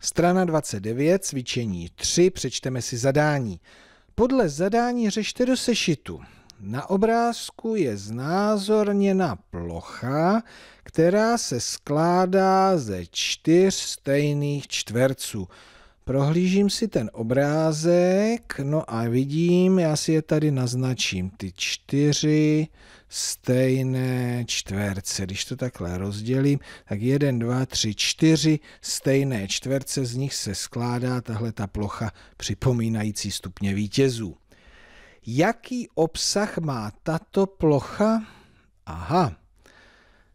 Strana 29, cvičení 3, přečteme si zadání. Podle zadání řešte do sešitu. Na obrázku je znázorněna plocha, která se skládá ze čtyř stejných čtverců. Prohlížím si ten obrázek, no a vidím, já si je tady naznačím, ty čtyři stejné čtverce. Když to takhle rozdělím, tak jeden, dva, tři, čtyři stejné čtverce, z nich se skládá tahle ta plocha připomínající stupně vítězů. Jaký obsah má tato plocha? Aha,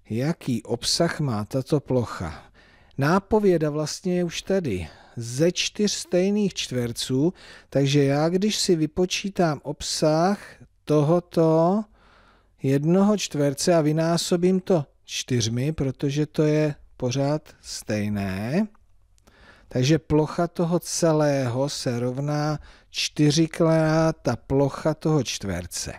jaký obsah má tato plocha? Nápověda vlastně je už tady ze čtyř stejných čtverců, takže já, když si vypočítám obsah tohoto jednoho čtverce a vynásobím to čtyřmi, protože to je pořád stejné, takže plocha toho celého se rovná čtyřikrát ta plocha toho čtverce.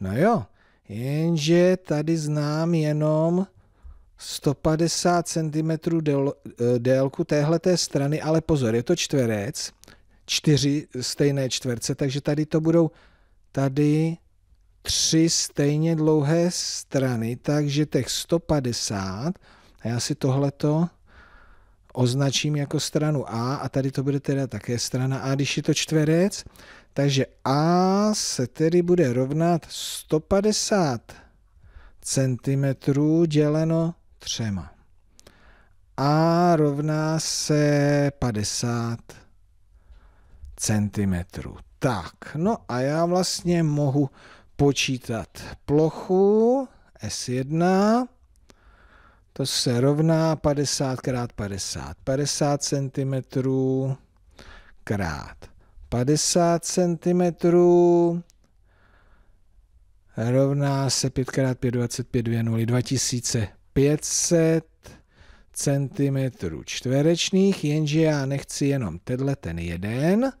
No jo, jenže tady znám jenom 150 cm délku délku téhleté strany, ale pozor, je to čtverec, čtyři stejné čtverce, takže tady to budou tady tři stejně dlouhé strany, takže těch 150, a já si tohleto označím jako stranu A a tady to bude teda také strana A, když je to čtverec, takže A se tedy bude rovnat 150 cm děleno třema. A rovná se 50 cm. Tak, no a já vlastně mohu počítat plochu S1, to se rovná 50 x 50, 50 cm krát 50 cm rovná se 5 x 5, 25, 2 0, 2000 500 cm čtverečných, jenže já nechci jenom tenhle ten jeden,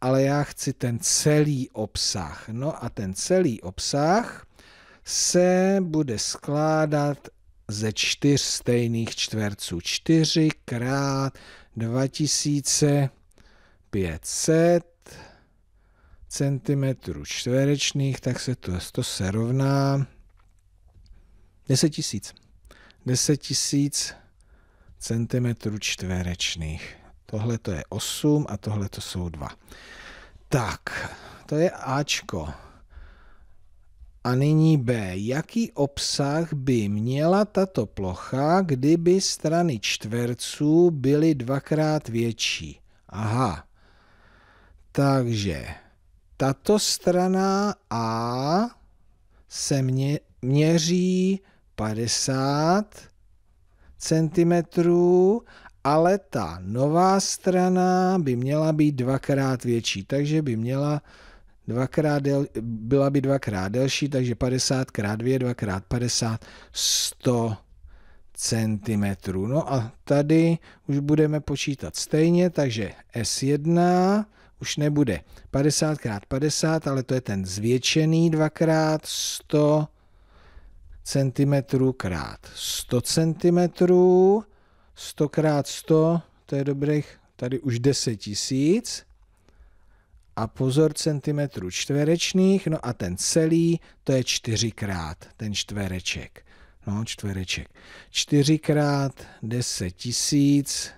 ale já chci ten celý obsah. No a ten celý obsah se bude skládat ze čtyř stejných čtverců. 4 krát 2500 cm čtverečných, tak se to, to se rovná 10 000. 10 tisíc centimetrů čtverečných. Tohle to je 8 a tohle to jsou 2. Tak, to je Ačko. A nyní B. Jaký obsah by měla tato plocha, kdyby strany čtverců byly dvakrát větší? Aha. Takže tato strana A se mě, měří 50 cm, ale ta nová strana by měla být dvakrát větší, takže by měla dvakrát del, byla by dvakrát delší, takže 50 x 2, dvakrát 50, 100 cm. No a tady už budeme počítat stejně, takže S1 už nebude 50 x 50, ale to je ten zvětšený dvakrát 100 cm krát 100 cm, 100 krát 100, to je dobrých tady už 10 tisíc. A pozor centimetrů čtverečných, no a ten celý, to je čtyřikrát ten čtvereček. No, čtvereček. Čtyřikrát 10 tisíc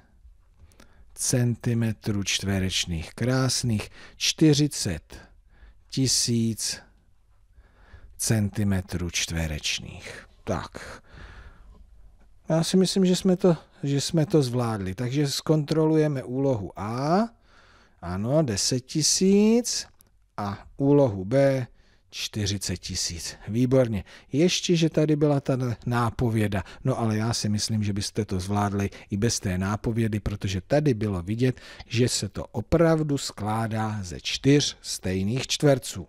centimetrů čtverečných. Krásných 40 tisíc centimetrů čtverečných. Tak. Já si myslím, že jsme, to, že jsme to zvládli. Takže zkontrolujeme úlohu A. Ano, 10 tisíc. A úlohu B 40 tisíc. Výborně. Ještě, že tady byla ta nápověda. No ale já si myslím, že byste to zvládli i bez té nápovědy, protože tady bylo vidět, že se to opravdu skládá ze čtyř stejných čtverců.